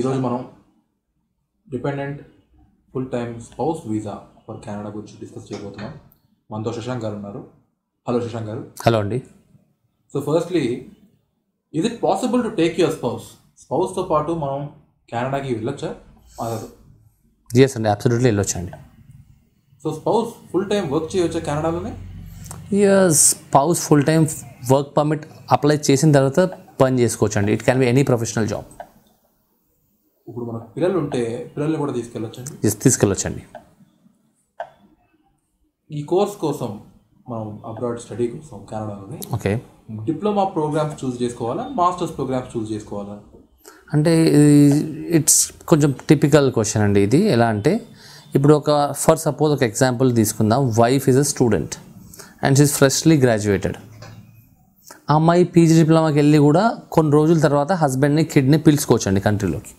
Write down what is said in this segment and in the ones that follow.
ఈరోజు మనం dependent full time spouse visa for Canada గురించి డిస్కస్ చేయబోతున్నాం మనతో శశాంక్ గారు ఉన్నారు హలో శశాంక్ గారు హలో అండి సో ఫస్ట్లీ ఇది it possible to take your spouse స్పౌస్తో పాటు మనం కెనడాకి వెళ్ళొచ్చా జిఎస్ అండి అబ్సల్యూట్లీ వెళ్ళొచ్చు అండి so spouse full time work చేయవచ్చా కెనడాలోనే spouse full time work permit apply చేసిన తర్వాత పని చేసుకోవచ్చు అండి it can be any professional job ఇప్పుడు మనకు పిల్లలు ఉంటే పిల్లల్ని కూడా తీసుకెళ్ళొచ్చండి తీసుకెళ్ళొచ్చండి ఈ కోర్స్ కోసం మనం అబ్రాడ్ స్టడీ కోసం కెనడాలోని ఓకే డిప్లొమా ప్రోగ్రామ్స్ చూస్ చేసుకోవాలా మాస్టర్స్ ప్రోగ్రామ్స్ చూస్ చేసుకోవాలా అంటే ఇట్స్ కొంచెం టిపికల్ క్వశ్చన్ అండి ఇది ఎలా అంటే ఇప్పుడు ఒక ఫర్ సపోజ్ ఒక ఎగ్జాంపుల్ తీసుకుందాం wife is a student and she freshly graduated ఆ అమ్మాయి పీజీ డిప్లొమాకి వెళ్ళి కూడా కొన్ని రోజుల తర్వాత హస్బెండ్ని కిడ్ని పిలుచుకోవచ్చండి కంట్రీలోకి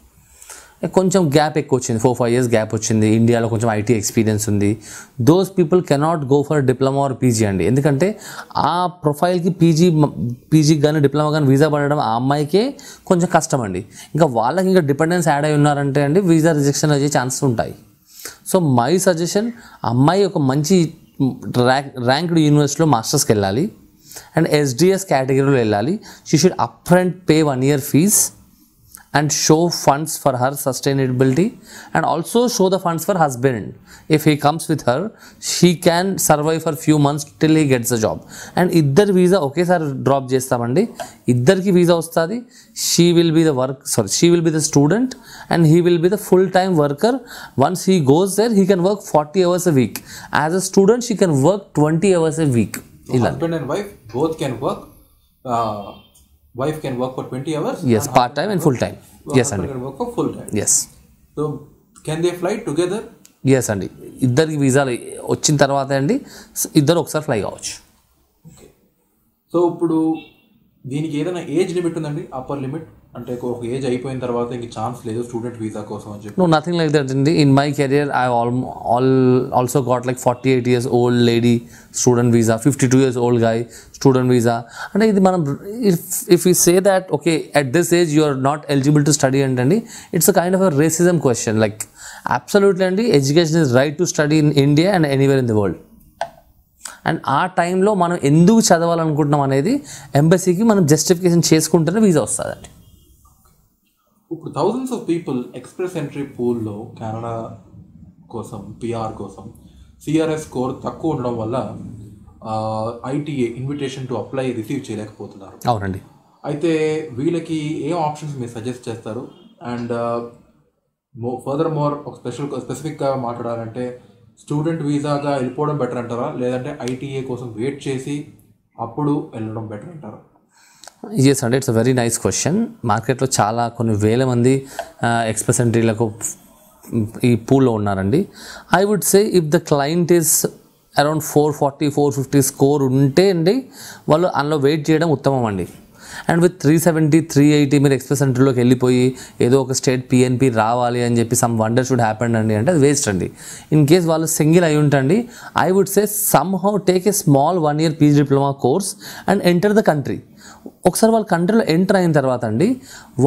కొంచెం గ్యాప్ ఎక్కువ వచ్చింది ఫోర్ ఫైవ్ ఇయర్స్ గ్యాప్ వచ్చింది ఇండియాలో కొంచెం ఐటీ ఎక్స్పీరియన్స్ ఉంది those people cannot go for diploma or PG అండి ఎందుకంటే ఆ ప్రొఫైల్కి పీజీ పీజీకి కానీ డిప్లొమా కానీ వీసా పడడం ఆ అమ్మాయికే కొంచెం కష్టం అండి ఇంకా వాళ్ళకి ఇంకా డిపెండెన్స్ యాడ్ అయి ఉన్నారంటే అండి వీసా రిజెక్షన్ అయ్యే ఛాన్సెస్ ఉంటాయి సో మై సజెషన్ అమ్మాయి ఒక మంచి ర్యాంక్ ర్యాంక్డ్ యూనివర్సిటీలో మాస్టర్స్కి వెళ్ళాలి అండ్ ఎస్డిఎస్ కేటగిరీలో వెళ్ళాలి she should up front pay one year fees and show funds for her sustainability and also show the funds for husband if he comes with her she can survive for few months till he gets a job and iddar visa okay sir drop chestamandi iddar ki visa ostadi she will be the work sorry she will be the student and he will be the full time worker once he goes there he can work 40 hours a week as a student she can work 20 hours a week husband and wife both can work uh, wife can work for twenty hours yes part time and full time yes అండి work for full time yes so can they fly together yes అండి ఇద్దరికి వీసాలు వచ్చిన తర్వాత అండి ఇద్దరు ఒకసారి fly కావచ్చు సో ఇప్పుడు దీనికి ఏదైనా ఏజ్ లిమిట్ ఉందండి అప్పర్ లిమిట్ అంటే ఒక ఏజ్ అయిపోయిన తర్వాత ఇంక ఛాన్స్ లేదు స్టూడెంట్ వీసా కోసం అని చెప్పి నో నథింగ్ లైక్ దట్ అండి in my career I all all also got like forty eight years old lady student visa fifty two years old guy student visa అంటే ఇది మనం if if you say that okay at this age you are not eligible to study అంటండి it's a kind of a racism question like absolutely అండి education is right to study in India and anywhere in the world and ఆ టైంలో మనం ఎందుకు చదవాలనుకుంటున్నాం అనేది ఎంబసీకి మనం justification చేసుకుంటేనే visa వస్తుంది అండి ఇప్పుడు thousands of people express entry పూల్లో కెనడా కోసం పిఆర్ కోసం సిఆర్ఎస్ స్కోర్ తక్కువ ఉండడం వల్ల ITA invitation to apply receive చేయలేకపోతున్నారు అవునండి అయితే వీళ్ళకి ఏం ఆప్షన్స్ మీరు సజెస్ట్ చేస్తారు అండ్ ఫర్దర్ మోర్ ఒక స్పెషల్ స్పెసిఫిక్గా మాట్లాడాలంటే స్టూడెంట్ వీసాగా వెళ్ళిపోవడం బెటర్ అంటారా లేదంటే ఐటీఏ కోసం వెయిట్ చేసి అప్పుడు వెళ్ళడం బెటర్ అంటారా ఎస్ అండి ఇట్స్ వెరీ నైస్ క్వశ్చన్ మార్కెట్లో చాలా కొన్ని వేల మంది ఎక్స్ప్రెస్ ఎంట్రీలకు ఈ పూల్లో ఉన్నారండి I would say if the client is around four forty four fifty score ఉంటే అండి వాళ్ళు అందులో వెయిట్ చేయడం ఉత్తమం అండి and with three seventy three eighty మీరు ఎక్స్ప్రెస్ సెంటర్లోకి వెళ్ళిపోయి ఏదో ఒక స్టేట్ పిఎన్పి రావాలి అని చెప్పి సమ్ వండర్ షుడ్ హ్యాపెన్ అండి అంటే అది వేస్ట్ అండి ఇన్ కేస్ వాళ్ళు సింగిల్ అయి ఉంటండి I would say somehow take a small one year PG diploma course and enter the country ఒకసారి వాళ్ళు కంట్రీలో ఎంటర్ అయిన తర్వాత అండి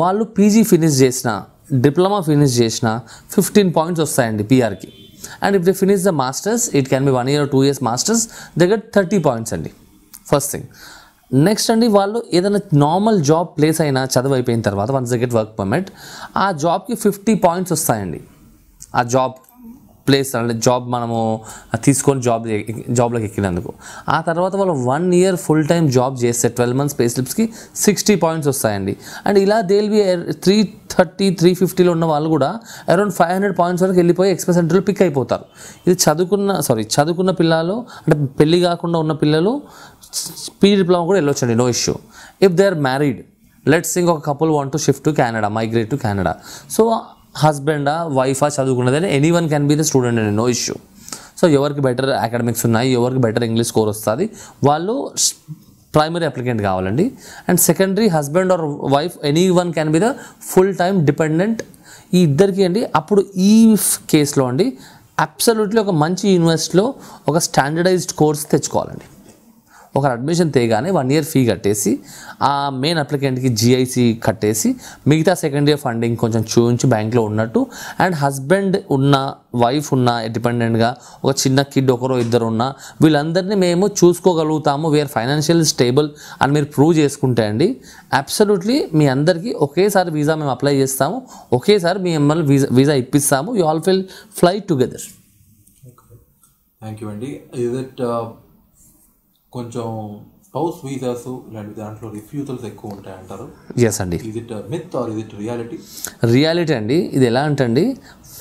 వాళ్ళు పీజీ ఫినిష్ చేసిన డిప్లొమా ఫినిష్ చేసిన ఫిఫ్టీన్ పాయింట్స్ వస్తాయండి పీఆర్కి and if they finish the masters it can be one year two years masters దగ్గర థర్టీ పాయింట్స్ అండి ఫస్ట్ థింగ్ నెక్స్ట్ అండి వాళ్ళు ఏదైనా నార్మల్ జాబ్ ప్లేస్ అయినా చదువు అయిపోయిన తర్వాత వన్స్ గెట్ వర్క్ పర్మిట్ ఆ జాబ్కి ఫిఫ్టీ పాయింట్స్ వస్తాయండి ఆ జాబ్ ప్లేస్ అంటే జాబ్ మనము తీసుకొని జాబ్ జాబ్లోకి ఎక్కినందుకు ఆ తర్వాత వాళ్ళు one year full time job చేస్తే ట్వెల్వ్ మంత్స్ పే స్లిప్స్కి సిక్స్టీ పాయింట్స్ వస్తాయండి అండ్ ఇలా they'll be three thirty three ఫిఫ్టీలో ఉన్న వాళ్ళు కూడా అరౌండ్ ఫైవ్ హండ్రెడ్ పాయింట్స్ వరకు వెళ్ళిపోయి ఎక్స్ప్రెస్ సెంటర్లో పిక్ అయిపోతారు ఇది చదువుకున్న సారీ చదువుకున్న పిల్లలు అంటే పెళ్ళి కాకుండా ఉన్న పిల్లలు పీ డిప్లమా కూడా వెళ్ళొచ్చండి no issue if they are married let's ఇంకొక couple want to shift to Canada migrate to Canada so హస్బెండా వైఫా చదువుకున్నదని any one can be the student అండి నో ఇష్యూ సో ఎవరికి బెటర్ అకాడమిక్స్ ఉన్నాయి ఎవరికి బెటర్ ఇంగ్లీష్ స్కోర్ వస్తుంది వాళ్ళు ప్రైమరీ అప్లికెంట్ కావాలండి and secondary husband or wife any one can be the full time dependent ఈ ఇద్దరికి అండి అప్పుడు ఈ కేసులో అండి అబ్సల్యూట్లీ ఒక మంచి యూనివర్సిటీలో ఒక స్టాండర్డైజ్డ్ కోర్స్ తెచ్చుకోవాలండి ఒకరు అడ్మిషన్ తేగానే వన్ ఇయర్ ఫీ కట్టేసి ఆ మెయిన్ అప్లికెంట్కి జిఐసి కట్టేసి మిగతా సెకండ్ ఇయర్ ఫండింగ్ కొంచెం చూపించి బ్యాంక్లో ఉన్నట్టు అండ్ హస్బెండ్ ఉన్న వైఫ్ ఉన్న డిపెండెంట్గా ఒక చిన్న కిడ్ ఒకరో ఇద్దరు ఉన్న వీళ్ళందరినీ మేము చూసుకోగలుగుతాము వీఆర్ ఫైనాన్షియల్ స్టేబుల్ అని మీరు ప్రూవ్ చేసుకుంటే అండి అబ్సల్యూట్లీ మీ అందరికీ ఒకేసారి వీసా మేము అప్లై చేస్తాము ఒకేసారి మీ మిమ్మల్ని వీసా వీసా ఇప్పిస్తాము you all will fly together thank you అండి ఇస్ కొంచెం స్పౌస్ వీసాస్ ఇలాంటి దాంట్లో రిఫ్యూజల్స్ ఎక్కువ ఉంటాయి అంటారు ఎస్ అండి ఇది మిత్ ఆర్ ఇది రియాలిటీ రియాలిటీ అండి ఇది ఎలా అంటండి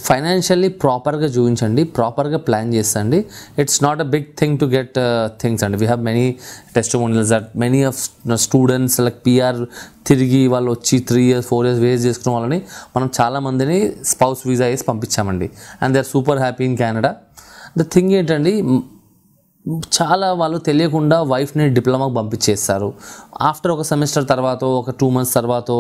ఫైనాన్షియల్లీ ప్రాపర్గా చూపించండి ప్రాపర్గా ప్లాన్ చేస్తండి it's not a big thing to get things అండి we have many testimonials that many of students like PR తిరిగి వాళ్ళు వచ్చి three years four years waste చేసుకున్న వాళ్ళని మనం చాలామందిని స్పౌస్ వీజా వేసి పంపించామండి and they are super happy in Canada the thing ఏంటండి చాలా వాళ్ళు తెలియకుండా వైఫ్ని డిప్లొమాకి పంపించేస్తారు ఆఫ్టర్ ఒక సెమిస్టర్ తర్వాత ఒక టూ మంత్స్ తర్వాత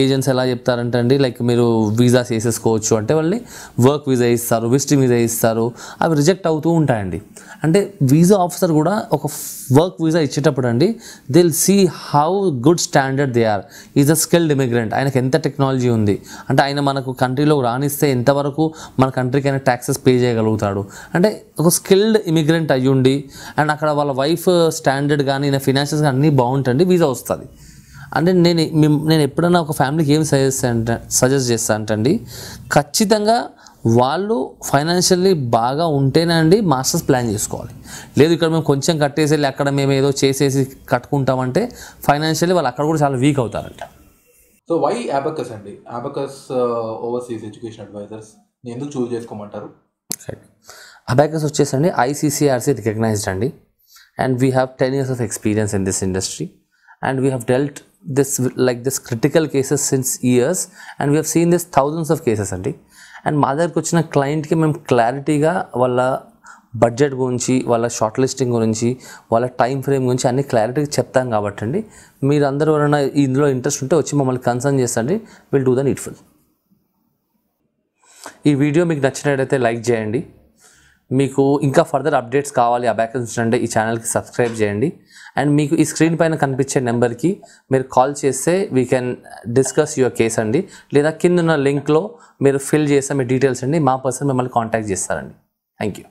ఏజెంట్స్ ఎలా చెప్తారంటే అండి లైక్ మీరు వీసాస్ వేసేసుకోవచ్చు అంటే వాళ్ళని వర్క్ వీసా ఇస్తారు విస్ట్ వీసా ఇస్తారు అవి రిజెక్ట్ అవుతూ ఉంటాయండి అంటే వీసా ఆఫీసర్ కూడా ఒక వర్క్ వీసా ఇచ్చేటప్పుడు అండి they'll see how good standard they are is a skilled immigrant ఆయనకు ఎంత టెక్నాలజీ ఉంది అంటే ఆయన మనకు కంట్రీలో రాణిస్తే ఎంతవరకు మన కంట్రీకి ఆయన ట్యాక్సెస్ పే చేయగలుగుతాడు అంటే ఒక స్కిల్డ్ ఇమిగ్రెంట్ అయ్యి ఉండి అండ్ అక్కడ వాళ్ళ వైఫ్ స్టాండర్డ్ కానీ నా ఫినాన్షియల్స్ కానీ అన్నీ బాగుంటుంది వీసా వస్తుంది అంటే నేను నేను ఎప్పుడైనా ఒక ఫ్యామిలీకి ఏం సజెస్ట్ అంటే సజెస్ట్ చేస్తా అంటండి ఖచ్చితంగా వాళ్ళు ఫైనాన్షియల్లీ బాగా ఉంటేనే అండి మాస్టర్స్ ప్లాన్ చేసుకోవాలి లేదు ఇక్కడ మేము కొంచెం కట్టేసి వెళ్ళి అక్కడ మేము ఏదో చేసేసి కట్టుకుంటామంటే ఫైనాన్షియల్లీ వాళ్ళు అక్కడ కూడా చాలా వీక్ అవుతారంట సో వై యాబకస్ అండి యాబకస్ ఓవర్సీస్ ఎడ్యుకేషన్ అడ్వైజర్స్ ఎందుకు చూస్ చేసుకోమంటారు అబాకస్ వచ్చేసండి ఐసీసీఆర్సీ రికగ్నైజ్డ్ అండి and we have ten years of experience in this industry and we have dealt this like this critical cases since years and we have seen this thousands of cases అండి and మా దగ్గరకు వచ్చిన క్లయింట్కి మేము క్లారిటీగా వాళ్ళ budget గురించి వాళ్ళ షార్ట్ లిస్టింగ్ గురించి వాళ్ళ టైం ఫ్రేమ్ గురించి అన్ని క్లారిటీగా చెప్తాం కాబట్టి అండి మీరు అందరూ ఎవరైనా ఇందులో ఇంట్రెస్ట్ ఉంటే వచ్చి మమ్మల్ని కన్సర్న్ చేస్తండి విల్ డూ ద నీట్ఫుల్ ఈ వీడియో మీకు నచ్చినట్టయితే లైక్ చేయండి మీకు ఇంకా ఫర్దర్ అప్డేట్స్ కావాలి ఆ బ్యాకెన్స్ అంటే ఈ ఛానల్కి సబ్స్క్రైబ్ చేయండి అండ్ మీకు ఈ స్క్రీన్ పైన కనిపించే నెంబర్కి మీరు కాల్ చేస్తే we can discuss your case అండి లేదా కింద ఉన్న లింక్లో మీరు ఫిల్ చేసే మీ డీటెయిల్స్ అండి మా పర్సన్ మిమ్మల్ని కాంటాక్ట్ చేస్తారండి థ్యాంక్ యూ